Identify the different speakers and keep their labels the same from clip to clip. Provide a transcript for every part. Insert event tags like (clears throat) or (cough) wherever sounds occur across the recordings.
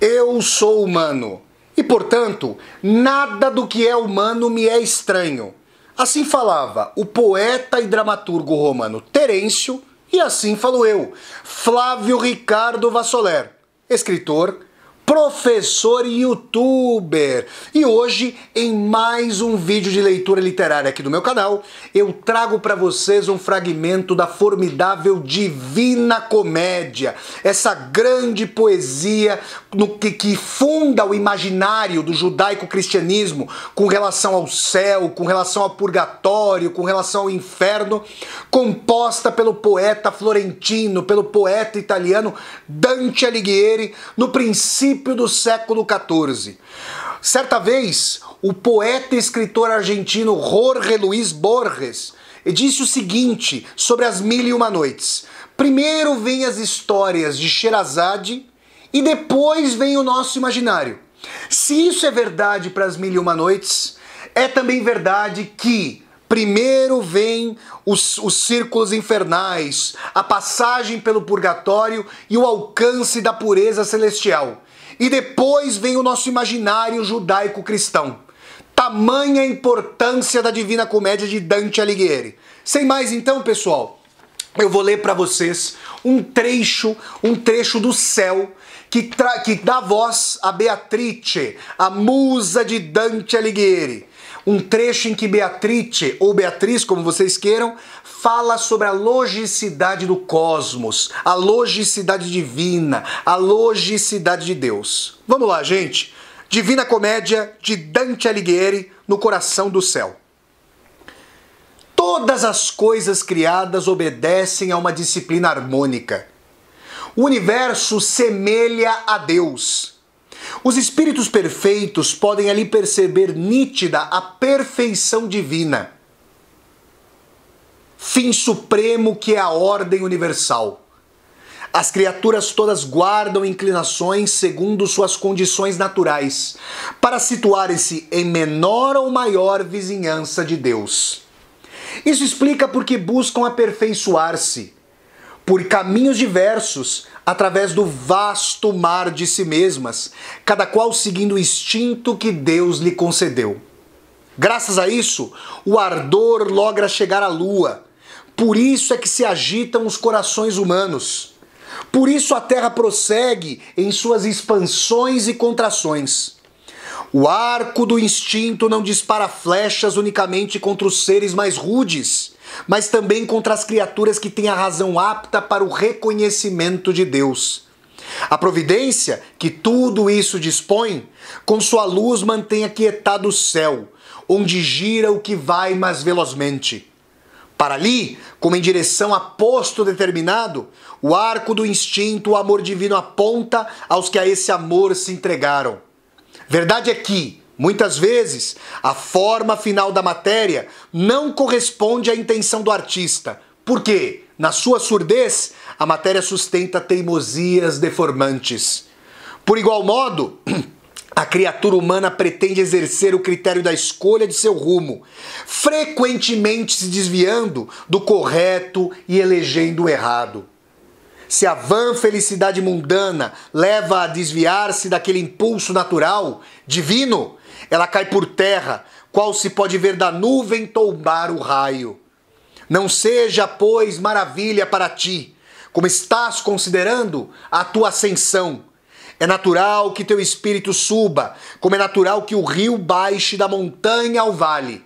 Speaker 1: Eu sou humano e, portanto, nada do que é humano me é estranho. Assim falava o poeta e dramaturgo romano Terêncio, e assim falo eu, Flávio Ricardo Vassoler, escritor professor e youtuber. E hoje, em mais um vídeo de leitura literária aqui do meu canal, eu trago para vocês um fragmento da formidável Divina Comédia, essa grande poesia no que, que funda o imaginário do judaico-cristianismo com relação ao céu, com relação ao purgatório, com relação ao inferno, composta pelo poeta florentino, pelo poeta italiano Dante Alighieri, no princípio princípio do século XIV. Certa vez, o poeta e escritor argentino Jorge Luiz Borges disse o seguinte sobre as Mil e Uma Noites: primeiro vêm as histórias de Sherazade e depois vem o nosso imaginário. Se isso é verdade para as Mil e Uma Noites, é também verdade que primeiro vem os, os círculos infernais, a passagem pelo purgatório e o alcance da pureza celestial. E depois vem o nosso imaginário judaico-cristão. Tamanha importância da Divina Comédia de Dante Alighieri. Sem mais então, pessoal, eu vou ler para vocês um trecho, um trecho do céu que, que dá voz a Beatrice, a musa de Dante Alighieri um trecho em que Beatrice, ou Beatriz, como vocês queiram, fala sobre a logicidade do cosmos, a logicidade divina, a logicidade de Deus. Vamos lá, gente. Divina Comédia de Dante Alighieri no coração do céu. Todas as coisas criadas obedecem a uma disciplina harmônica. O universo semelha a Deus. Os espíritos perfeitos podem ali perceber nítida a perfeição divina, fim supremo que é a ordem universal. As criaturas todas guardam inclinações segundo suas condições naturais, para situarem-se em menor ou maior vizinhança de Deus. Isso explica porque buscam aperfeiçoar-se por caminhos diversos através do vasto mar de si mesmas, cada qual seguindo o instinto que Deus lhe concedeu. Graças a isso, o ardor logra chegar à lua. Por isso é que se agitam os corações humanos. Por isso a terra prossegue em suas expansões e contrações. O arco do instinto não dispara flechas unicamente contra os seres mais rudes mas também contra as criaturas que têm a razão apta para o reconhecimento de Deus. A providência que tudo isso dispõe, com sua luz mantém aquietado o céu, onde gira o que vai mais velozmente. Para ali, como em direção a posto determinado, o arco do instinto, o amor divino aponta aos que a esse amor se entregaram. Verdade é que, Muitas vezes, a forma final da matéria não corresponde à intenção do artista, porque, na sua surdez, a matéria sustenta teimosias deformantes. Por igual modo, (clears throat) a criatura humana pretende exercer o critério da escolha de seu rumo, frequentemente se desviando do correto e elegendo o errado. Se a vã felicidade mundana leva a desviar-se daquele impulso natural, divino, ela cai por terra, qual se pode ver da nuvem tombar o raio. Não seja, pois, maravilha para ti, como estás considerando a tua ascensão. É natural que teu espírito suba, como é natural que o rio baixe da montanha ao vale.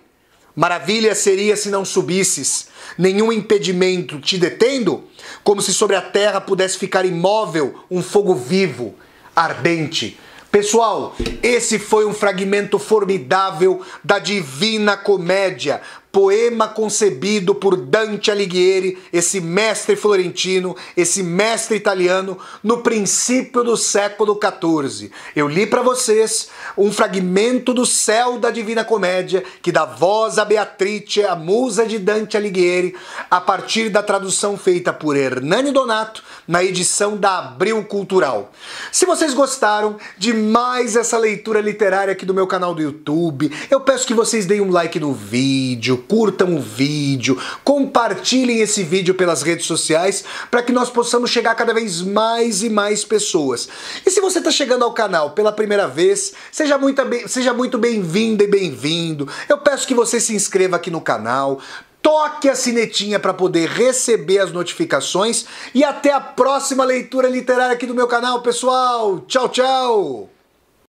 Speaker 1: Maravilha seria se não subisses, nenhum impedimento te detendo, como se sobre a terra pudesse ficar imóvel um fogo vivo, ardente. Pessoal, esse foi um fragmento formidável da Divina Comédia, poema concebido por Dante Alighieri, esse mestre florentino, esse mestre italiano, no princípio do século XIV. Eu li para vocês um fragmento do céu da Divina Comédia, que dá voz a Beatrice, a musa de Dante Alighieri, a partir da tradução feita por Hernani Donato na edição da Abril Cultural. Se vocês gostaram de mais essa leitura literária aqui do meu canal do YouTube, eu peço que vocês deem um like no vídeo, curtam o vídeo, compartilhem esse vídeo pelas redes sociais para que nós possamos chegar cada vez mais e mais pessoas. E se você está chegando ao canal pela primeira vez, seja muito, seja muito bem-vindo e bem-vindo. Eu peço que você se inscreva aqui no canal, toque a sinetinha para poder receber as notificações e até a próxima leitura literária aqui do meu canal, pessoal. Tchau, tchau.